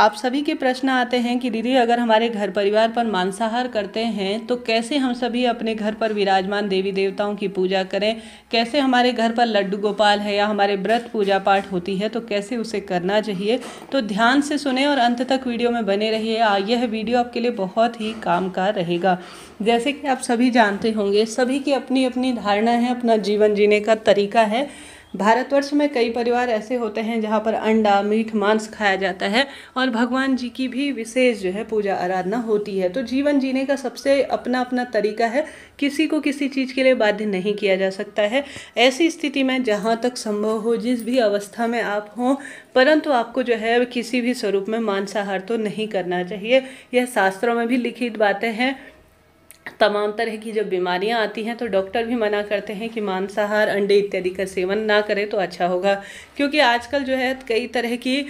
आप सभी के प्रश्न आते हैं कि दीदी अगर हमारे घर परिवार पर मांसाहार करते हैं तो कैसे हम सभी अपने घर पर विराजमान देवी देवताओं की पूजा करें कैसे हमारे घर पर लड्डू गोपाल है या हमारे व्रत पूजा पाठ होती है तो कैसे उसे करना चाहिए तो ध्यान से सुने और अंत तक वीडियो में बने रहिए यह वीडियो आपके लिए बहुत ही काम का रहेगा जैसे कि आप सभी जानते होंगे सभी की अपनी अपनी धारणा है अपना जीवन जीने का तरीका है भारतवर्ष में कई परिवार ऐसे होते हैं जहाँ पर अंडा मीठ मांस खाया जाता है और भगवान जी की भी विशेष जो है पूजा आराधना होती है तो जीवन जीने का सबसे अपना अपना तरीका है किसी को किसी चीज़ के लिए बाध्य नहीं किया जा सकता है ऐसी स्थिति में जहाँ तक संभव हो जिस भी अवस्था में आप हों परंतु आपको जो है किसी भी स्वरूप में मांसाहार तो नहीं करना चाहिए यह शास्त्रों में भी लिखित बातें हैं तमाम तरह की जब बीमारियां आती हैं तो डॉक्टर भी मना करते हैं कि मांसाहार अंडे इत्यादि का सेवन ना करें तो अच्छा होगा क्योंकि आजकल जो है कई तरह की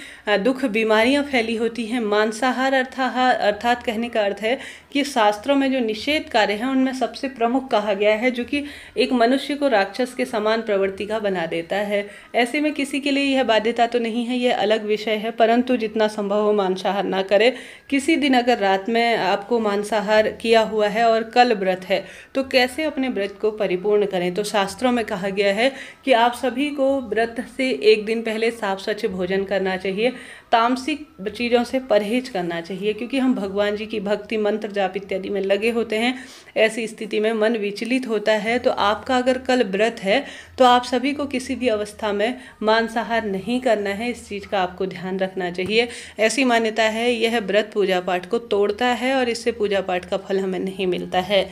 दुख बीमारियां फैली होती हैं मांसाहार अर्थाहार अर्थात कहने का अर्थ है कि शास्त्रों में जो निषेध कार्य हैं उनमें सबसे प्रमुख कहा गया है जो कि एक मनुष्य को राक्षस के समान प्रवृत्ति का बना देता है ऐसे में किसी के लिए यह बाध्यता तो नहीं है यह अलग विषय है परंतु जितना संभव हो मांसाहार ना करें किसी दिन अगर रात में आपको मांसाहार किया हुआ है और और कल व्रत है तो कैसे अपने व्रत को परिपूर्ण करें तो शास्त्रों में कहा गया है कि आप सभी को व्रत से एक दिन पहले साफ स्वच्छ भोजन करना चाहिए तामसिक चीज़ों से परहेज करना चाहिए क्योंकि हम भगवान जी की भक्ति मंत्र जाप इत्यादि में लगे होते हैं ऐसी स्थिति में मन विचलित होता है तो आपका अगर कल व्रत है तो आप सभी को किसी भी अवस्था में मांसाहार नहीं करना है इस चीज़ का आपको ध्यान रखना चाहिए ऐसी मान्यता है यह व्रत पूजा पाठ को तोड़ता है और इससे पूजा पाठ का फल हमें नहीं मिलता है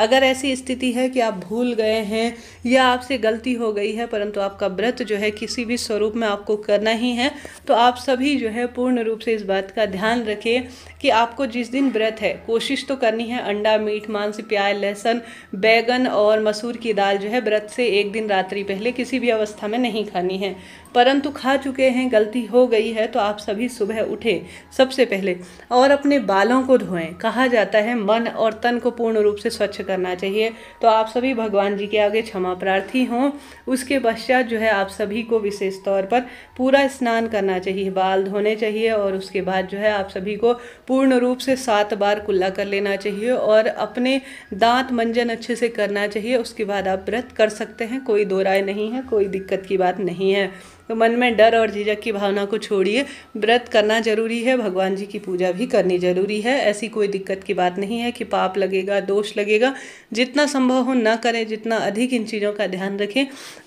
अगर ऐसी स्थिति है कि आप भूल गए हैं या आपसे गलती हो गई है परंतु आपका व्रत जो है किसी भी स्वरूप में आपको करना ही है तो आप सभी जो है पूर्ण रूप से इस बात का ध्यान रखें कि आपको जिस दिन व्रत है कोशिश तो करनी है अंडा मीट मांस प्याज लहसुन बैगन और मसूर की दाल जो है व्रत से एक दिन रात्रि पहले किसी भी अवस्था में नहीं खानी है परंतु खा चुके हैं गलती हो गई है तो आप सभी सुबह उठें सबसे पहले और अपने बालों को धोएं कहा जाता है मन और तन को पूर्ण रूप से स्वच्छ करना चाहिए तो आप सभी भगवान जी के आगे क्षमा प्रार्थी हों उसके पश्चात जो है आप सभी को विशेष तौर पर पूरा स्नान करना चाहिए बाल धोने चाहिए और उसके बाद जो है आप सभी को पूर्ण रूप से सात बार कुल्ला कर लेना चाहिए और अपने दांत मंजन अच्छे से करना चाहिए उसके बाद आप व्रत कर सकते हैं कोई दो राय नहीं है कोई दिक्कत की बात नहीं है तो मन में डर और झिझक की भावना को छोड़िए व्रत करना जरूरी है भगवान जी की पूजा भी करनी जरूरी है ऐसी कोई दिक्कत की बात नहीं है कि पाप लगेगा दोष लगेगा जितना संभव हो ना करें जितना अधिक इन चीज़ों का ध्यान रखें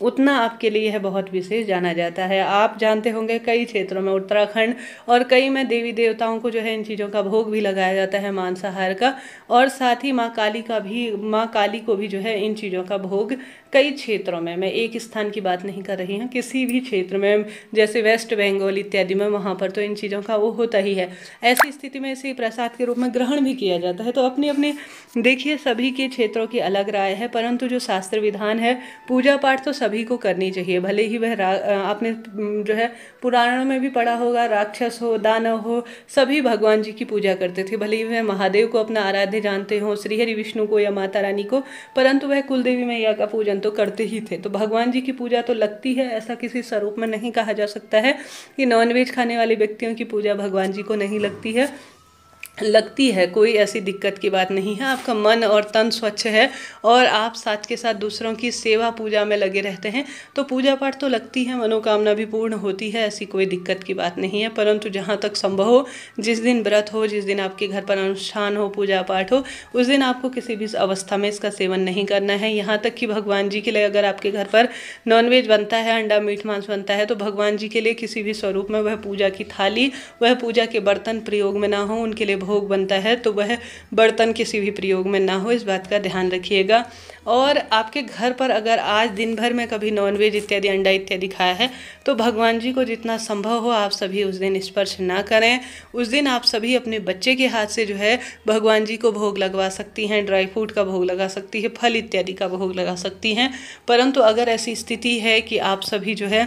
उतना आपके लिए यह बहुत विशेष जाना जाता है आप जानते होंगे कई क्षेत्रों में उत्तराखंड और कई में देवी देवताओं को जो है इन चीज़ों का भोग भी लगाया जाता है मांसाहार का और साथ ही माँ काली का भी माँ काली को भी जो है इन चीज़ों का भोग कई क्षेत्रों में मैं एक स्थान की बात नहीं कर रही हूँ किसी भी क्षेत्र क्षेत्र में जैसे वेस्ट बंगाल इत्यादि में वहाँ पर तो इन चीज़ों का वो होता ही है ऐसी स्थिति में इसे प्रसाद के रूप में ग्रहण भी किया जाता है तो अपने अपने देखिए सभी के क्षेत्रों की अलग राय है परंतु जो शास्त्र विधान है पूजा पाठ तो सभी को करनी चाहिए भले ही वह आपने जो है पुराणों में भी पढ़ा होगा राक्षस हो दानव हो सभी भगवान जी की पूजा करते थे भले ही वह महादेव को अपना आराध्य जानते हों श्रीहरि विष्णु को या माता रानी को परंतु वह कुलदेवी मैया का पूजन तो करते ही थे तो भगवान जी की पूजा तो लगती है ऐसा किसी स्वरूप में नहीं कहा जा सकता है कि नॉनवेज खाने वाले व्यक्तियों की पूजा भगवान जी को नहीं लगती है लगती है कोई ऐसी दिक्कत की बात नहीं है आपका मन और तन स्वच्छ है और आप साथ के साथ दूसरों की सेवा पूजा में लगे रहते हैं तो पूजा पाठ तो लगती है मनोकामना भी पूर्ण होती है ऐसी कोई दिक्कत की बात नहीं है परंतु जहाँ तक संभव हो जिस दिन व्रत हो जिस दिन आपके घर पर अनुष्ठान हो पूजा पाठ हो उस दिन आपको किसी भी अवस्था में इसका सेवन नहीं करना है यहाँ तक कि भगवान जी के लिए अगर आपके घर पर नॉनवेज बनता है अंडा मीट मांस बनता है तो भगवान जी के लिए किसी भी स्वरूप में वह पूजा की थाली वह पूजा के बर्तन प्रयोग में ना हो उनके लिए भोग बनता है तो वह बर्तन किसी भी प्रयोग में ना हो इस बात का ध्यान रखिएगा और आपके घर पर अगर आज दिन भर में कभी नॉनवेज इत्यादि अंडा इत्यादि खाया है तो भगवान जी को जितना संभव हो आप सभी उस दिन स्पर्श ना करें उस दिन आप सभी अपने बच्चे के हाथ से जो है भगवान जी को भोग लगवा सकती हैं ड्राई फ्रूट का भोग लगा सकती है फल इत्यादि का भोग लगा सकती हैं परंतु अगर ऐसी स्थिति है कि आप सभी जो है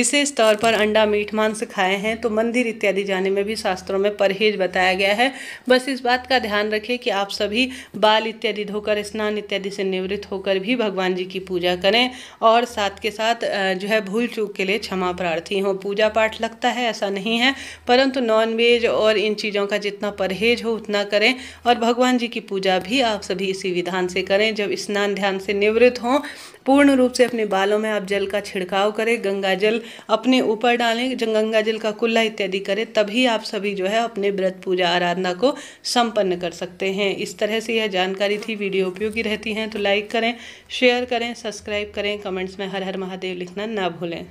विशेष तौर पर अंडा मीट मांस खाए हैं तो मंदिर इत्यादि जाने में भी शास्त्रों में परहेज बताया गया है बस इस बात का ध्यान रखें कि आप सभी बाल इत्यादि धोकर स्नान इत्यादि से निवृत्त होकर भी भगवान जी की पूजा करें और साथ के साथ जो है भूल चूक के लिए क्षमा प्रार्थी हों पूजा पाठ लगता है ऐसा नहीं है परंतु नॉनवेज और इन चीज़ों का जितना परहेज हो उतना करें और भगवान जी की पूजा भी आप सभी इसी विधान से करें जब स्नान ध्यान से निवृत्त हों पूर्ण रूप से अपने बालों में आप जल का छिड़काव करें गंगा जल अपने ऊपर डालें गंगा जल का कुल्ला इत्यादि करें तभी आप सभी जो है अपने व्रत पूजा आराधना धंधा को संपन्न कर सकते हैं इस तरह से यह जानकारी थी वीडियो उपयोगी रहती हैं तो लाइक करें शेयर करें सब्सक्राइब करें कमेंट्स में हर हर महादेव लिखना ना भूलें